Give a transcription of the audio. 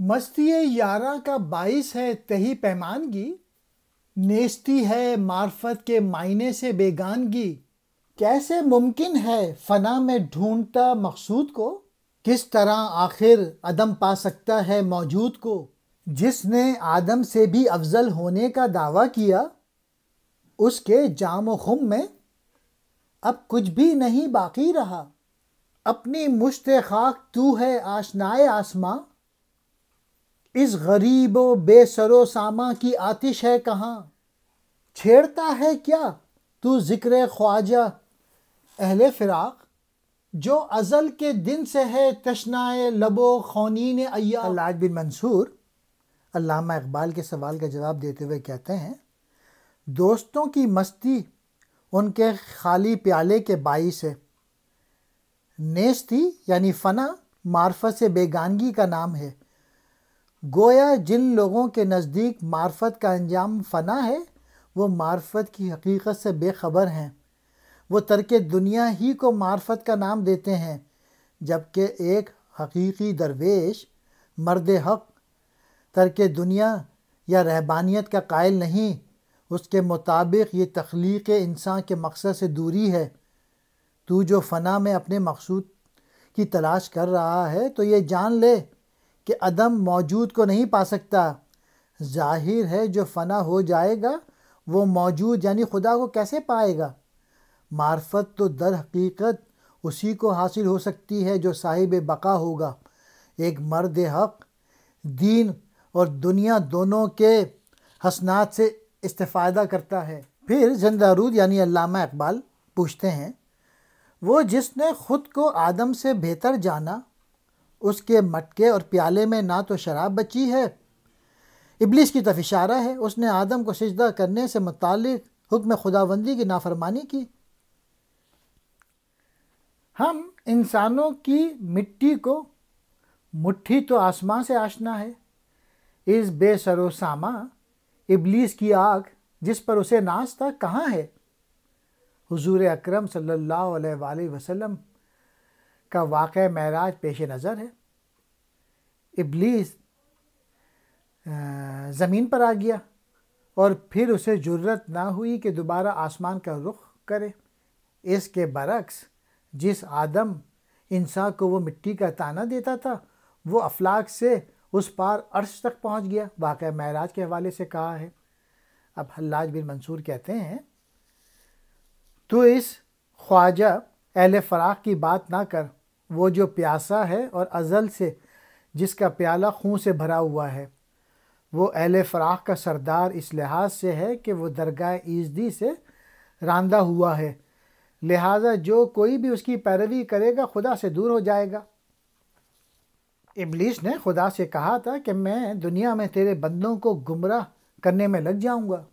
मस्ती यारा का बाइस है तही पैमानगी नेस्ती है मार्फत के मायने से बेगानगी कैसे मुमकिन है फना में ढूंढता मकसूद को किस तरह आखिर अदम पा सकता है मौजूद को जिसने आदम से भी अफजल होने का दावा किया उसके जाम खुम में अब कुछ भी नहीं बाकी रहा अपनी मुश्त खाक तू है आशनाए आसमां इस गरीब बेसरो सामा की आतिश है कहाँ छेड़ता है क्या तू ज़िक्र ख्वाजा अहल फ़िराक जो अज़ल के दिन से है तशनाए लबो खौनीन अया बिन मंसूर अल्लामा इकबाल के सवाल का जवाब देते हुए कहते हैं दोस्तों की मस्ती उनके खाली प्याले के बाई से नेस्ती यानी फ़ना मार्फत से बेगानगी का नाम है गोया जिन लोगों के नज़दीक मार्फत का अंजाम फना है वो मार्फत की हकीकत से बेखबर हैं वो तर्क दुनिया ही को मार्फत का नाम देते हैं जबकि एक हकीकी दरवेश मर्द हक तर्क दुनिया या रहबानियत का कायल नहीं उसके मुताबिक ये तख्लीक इंसान के मकसद से दूरी है तू जो फ़ना में अपने मकसूद की तलाश कर रहा है तो ये जान ले कि अदम मौजूद को नहीं पा सकता जाहिर है जो फना हो जाएगा वो मौजूद यानी खुदा को कैसे पाएगा मार्फत तो दर हकीकत उसी को हासिल हो सकती है जो साहिब बका होगा एक मर्द हक़ दीन और दुनिया दोनों के हसनात से इस्तेफ़ादा करता है फिर जंदारूद यानी अल्लामा इकबाल पूछते हैं वो जिसने ख़ुद को आदम से बेहतर जाना उसके मटके और प्याले में ना तो शराब बची है इबलीस की तरफ इशारा है उसने आदम को सजदा करने से मुतल हुक्म खुदाबंदी की नाफरमानी की हम इंसानों की मिट्टी को मुट्ठी तो आसमां से आशना है इस बेसरोसामा इबलीस की आग जिस पर उसे नाश था कहाँ है हुजूर अकरम सल्लल्लाहु अलैहि वसल्लम का वाक़ महराज पेश नज़र है इबलीस ज़मीन पर आ गया और फिर उसे ज़रूरत ना हुई कि दोबारा आसमान का रुख करे इसके बरक्स जिस आदम इंसान को वो मिट्टी का ताना देता था वो अफलाक से उस पार अर्श तक पहुंच गया वाक़ महराज के हवाले से कहा है अब हल्लाज बिन मंसूर कहते हैं तो इस ख्वाजा अहल फराक की बात ना कर वो जो प्यासा है और अज़ल से जिसका प्याला खून से भरा हुआ है वो अहल फ़राख का सरदार इस लिहाज से है कि वो दरगाह ईजदी से रांदा हुआ है लिहाजा जो कोई भी उसकी पैरवी करेगा खुदा से दूर हो जाएगा इबलीस ने खुदा से कहा था कि मैं दुनिया में तेरे बंदों को गुमराह करने में लग जाऊंगा